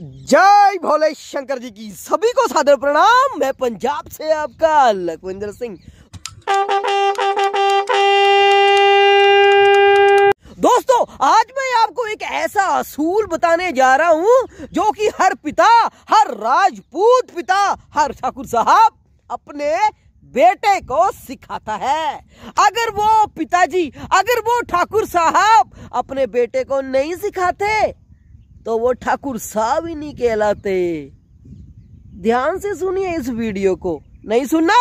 जय भोले शंकर जी की सभी को सादर प्रणाम मैं पंजाब से आपका लखविंदर सिंह दोस्तों आज मैं आपको एक ऐसा असूल बताने जा रहा हूं जो कि हर पिता हर राजपूत पिता हर ठाकुर साहब अपने बेटे को सिखाता है अगर वो पिताजी अगर वो ठाकुर साहब अपने बेटे को नहीं सिखाते तो वो ठाकुर साहब ही नहीं कहलाते ध्यान से सुनिए इस वीडियो को नहीं सुनना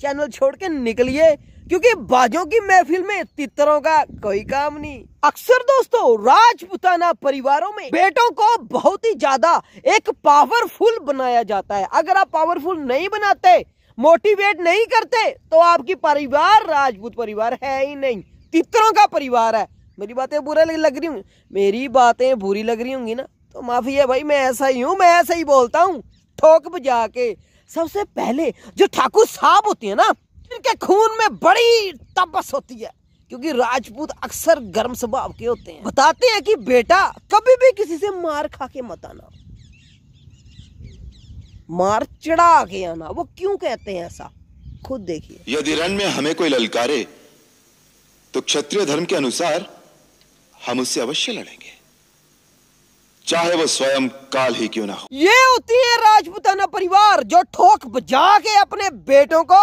चैनल छोड़ के निकलिए क्योंकि बाजों की महफिल में तितरों का कोई काम नहीं अक्सर दोस्तों राजपुताना परिवारों में बेटों को बहुत ही ज्यादा एक पावरफुल बनाया जाता है अगर आप पावरफुल नहीं बनाते मोटिवेट नहीं करते तो आपकी परिवार राजपूत परिवार है ही नहीं तितरों का परिवार है मेरी बातें बुरा लग रही हूँ मेरी बातें बुरी लग रही होंगी ना तो माफ़ी है भाई मैं ऐसा ही हूँ मैं ऐसा ही बोलता हूँ ठोक बजा के सबसे पहले जो ठाकुर साहब होते हैं ना इनके खून में बड़ी तपस होती है क्योंकि राजपूत अक्सर गर्म स्वभाव के होते हैं बताते हैं कि बेटा कभी भी किसी से मार खा के मत आना मार चढ़ा के आना वो क्यों कहते हैं ऐसा खुद देखिए यदि रण में हमें कोई ललकारे तो क्षत्रिय धर्म के अनुसार हम उससे अवश्य लड़ेंगे चाहे वो स्वयं काल ही क्यों ना हो ये होती है राजपूताना परिवार जो ठोक बजा के अपने बेटों को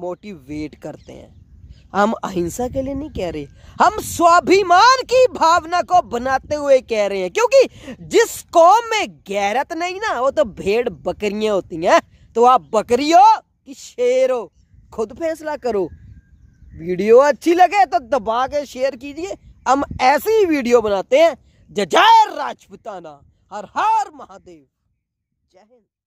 मोटिवेट करते हैं हम अहिंसा के लिए नहीं कह रहे हम स्वाभिमान की भावना को बनाते हुए कह रहे हैं क्योंकि जिस कौम में गैरत नहीं ना वो तो भेड़ बकरियां होती हैं तो आप बकरी हो कि शेर हो खुद फैसला करो वीडियो अच्छी लगे तो दबा के शेयर कीजिए हम ऐसी ही वीडियो बनाते हैं जजायर राजपुताना हर हर महादेव जय हिंद